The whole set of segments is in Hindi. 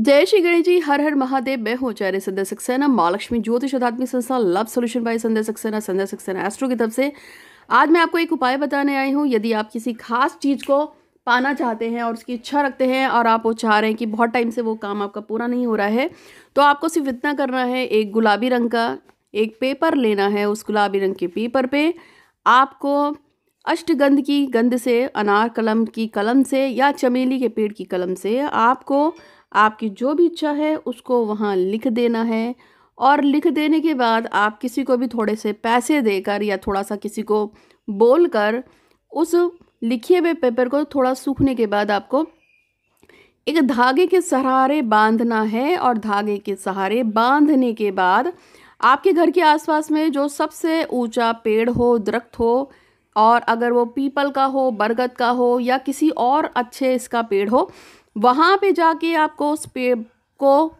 जय श्री गणेश जी हर हर महादेव હું આચાર્ય સંધ્યા सक्सेना મા લક્ષ્મી ज्योतिष अध्यात्मिक संस्था love solution by Sandhya Saxena Sandhya Saxena astro की तरफ से आज मैं आपको एक उपाय बताने आई हूँ यदि आप किसी खास चीज़ को पाना चाहते हैं और उसकी इच्छा रखते हैं और आप वो चाह रहे हैं कि बहुत टाइम से वो काम आपका पूरा नहीं हो रहा है तो आपको सिर्फ इतना करना है एक गुलाबी रंग का एक पेपर लेना है उस गुलाबी रंग के पेपर पर आपको अष्टगंध की गंध से अनार कलम की कलम से या चमेली के पेड़ की कलम से आपको आपकी जो भी इच्छा है उसको वहाँ लिख देना है और लिख देने के बाद आप किसी को भी थोड़े से पैसे देकर या थोड़ा सा किसी को बोल कर उस लिखे हुए पेपर को थोड़ा सूखने के बाद आपको एक धागे के सहारे बांधना है और धागे के सहारे बांधने के बाद आपके घर के आसपास में जो सबसे ऊंचा पेड़ हो दरख्त हो और अगर वो पीपल का हो बरगद का हो या किसी और अच्छे इसका पेड़ हो वहाँ पे जाके आपको उस पे को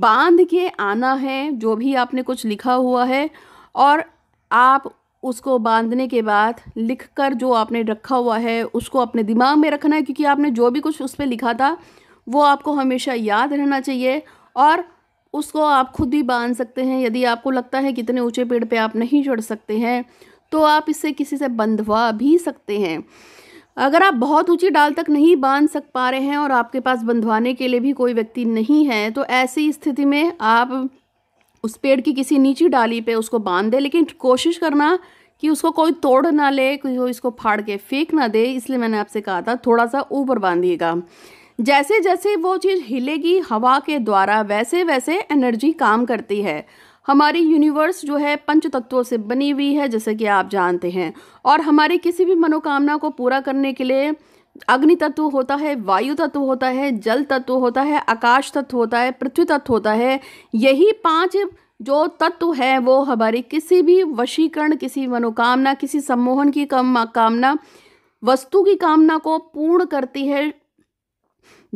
बांध के आना है जो भी आपने कुछ लिखा हुआ है और आप उसको बांधने के बाद लिख कर जो आपने रखा हुआ है उसको अपने दिमाग में रखना है क्योंकि आपने जो भी कुछ उस पर लिखा था वो आपको हमेशा याद रहना चाहिए और उसको आप खुद ही बांध सकते हैं यदि आपको लगता है कि इतने ऊँचे पेड़ पे आप नहीं चढ़ सकते हैं तो आप इससे किसी से बंधवा भी सकते हैं अगर आप बहुत ऊंची डाल तक नहीं बांध सक पा रहे हैं और आपके पास बंधवाने के लिए भी कोई व्यक्ति नहीं है तो ऐसी स्थिति में आप उस पेड़ की किसी नीची डाली पे उसको बांध दें लेकिन कोशिश करना कि उसको कोई तोड़ ना ले कोई इसको फाड़ के फेंक ना दे इसलिए मैंने आपसे कहा था थोड़ा सा ऊपर बांधिएगा जैसे जैसे वो चीज़ हिलेगी हवा के द्वारा वैसे वैसे एनर्जी काम करती है हमारी यूनिवर्स जो है पंच तत्वों से बनी हुई है जैसे कि आप जानते हैं और हमारी किसी भी मनोकामना को पूरा करने के लिए अग्नि तत्व होता है वायु तत्व होता है जल तत्व होता है आकाश तत्व होता है पृथ्वी तत्व होता है यही पांच जो तत्व है वो हमारी किसी भी वशीकरण किसी मनोकामना किसी सम्मोहन की कम कामना वस्तु की कामना को पूर्ण करती है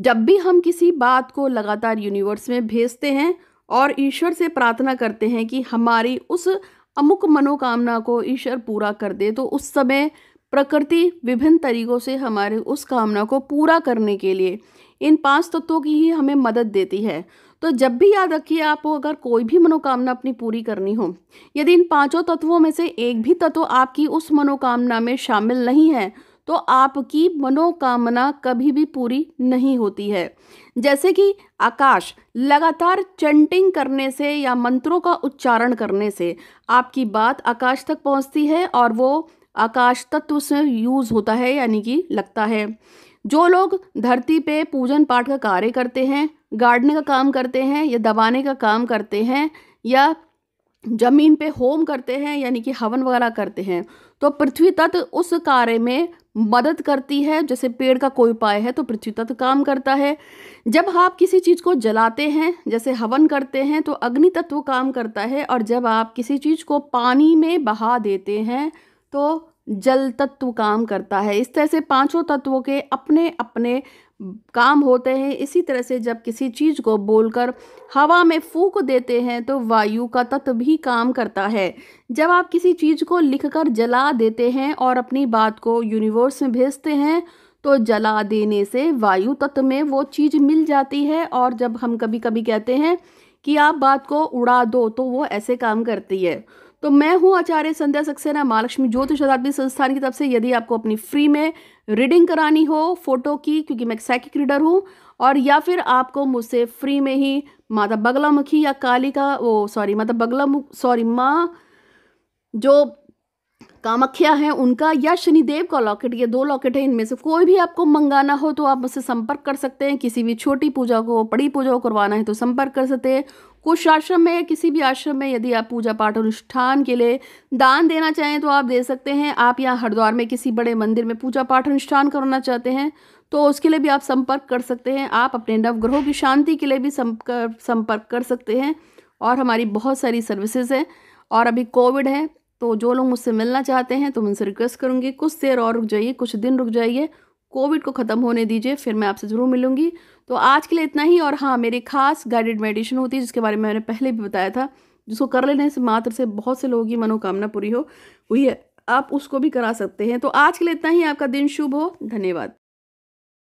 जब भी हम किसी बात को लगातार यूनिवर्स में भेजते हैं और ईश्वर से प्रार्थना करते हैं कि हमारी उस अमुक मनोकामना को ईश्वर पूरा कर दे तो उस समय प्रकृति विभिन्न तरीक़ों से हमारे उस कामना को पूरा करने के लिए इन पांच तत्वों की ही हमें मदद देती है तो जब भी याद रखिए आपको अगर कोई भी मनोकामना अपनी पूरी करनी हो यदि इन पांचों तत्वों में से एक भी तत्व आपकी उस मनोकामना में शामिल नहीं है तो आपकी मनोकामना कभी भी पूरी नहीं होती है जैसे कि आकाश लगातार चंटिंग करने से या मंत्रों का उच्चारण करने से आपकी बात आकाश तक पहुंचती है और वो आकाश तत्व से यूज़ होता है यानी कि लगता है जो लोग धरती पे पूजन पाठ का कार्य करते हैं गाड़ने का काम करते हैं या दबाने का काम करते हैं या ज़मीन पे होम करते हैं यानी कि हवन वगैरह करते हैं तो पृथ्वी तत्व उस कार्य में मदद करती है जैसे पेड़ का कोई उपाय है तो पृथ्वी तत्व काम करता है जब आप किसी चीज़ को जलाते हैं जैसे हवन करते हैं तो अग्नि तत्व काम करता है और जब आप किसी चीज़ को पानी में बहा देते हैं तो जल तत्व काम करता है इस तरह से पांचों तत्वों के अपने अपने काम होते हैं इसी तरह से जब किसी चीज़ को बोलकर हवा में फूक देते हैं तो वायु का तत्व भी काम करता है जब आप किसी चीज़ को लिखकर जला देते हैं और अपनी बात को यूनिवर्स में भेजते हैं तो जला देने से वायु तत्व में वो चीज़ मिल जाती है और जब हम कभी कभी कहते हैं कि आप बात को उड़ा दो तो वो ऐसे काम करती है तो मैं हूँ आचार्य संध्या सक्सेना महालक्ष्मी ज्योतिष शताब्दी संस्थान की तरफ से यदि आपको अपनी फ्री में रीडिंग करानी हो फोटो की क्योंकि मैं एक साइकिक रीडर हूँ और या फिर आपको मुझसे फ्री में ही माता बगलामुखी या काली का वो सॉरी माता बगलामुख सॉरी माँ जो कामख्या है उनका या शनिदेव का लॉकेट ये दो लॉकेट है इनमें से कोई भी आपको मंगाना हो तो आप मुझसे संपर्क कर सकते हैं किसी भी छोटी पूजा को बड़ी पूजा को करवाना है तो संपर्क कर सकते हैं कुछ आश्रम में किसी भी आश्रम में यदि आप पूजा पाठ अनुष्ठान के लिए दान देना चाहें तो आप दे सकते हैं आप यहाँ हरिद्वार में किसी बड़े मंदिर में पूजा पाठ अनुष्ठान करना चाहते हैं तो उसके लिए भी आप संपर्क कर सकते हैं आप अपने नवग्रहों की शांति के लिए भी संपर्क कर सकते हैं और हमारी बहुत सारी सर्विसेज हैं और अभी कोविड है तो जो लोग मुझसे मिलना चाहते हैं तो उनसे रिक्वेस्ट करूँगी कुछ देर और रुक जाइए कुछ दिन रुक जाइए कोविड को ख़त्म होने दीजिए फिर मैं आपसे ज़रूर मिलूंगी तो आज के लिए इतना ही और हाँ मेरी खास गाइडेड मेडिटेशन होती है जिसके बारे में मैंने पहले भी बताया था जिसको कर लेने से मात्र से बहुत से लोगों की मनोकामना पूरी हो हुई है आप उसको भी करा सकते हैं तो आज के लिए इतना ही आपका दिन शुभ हो धन्यवाद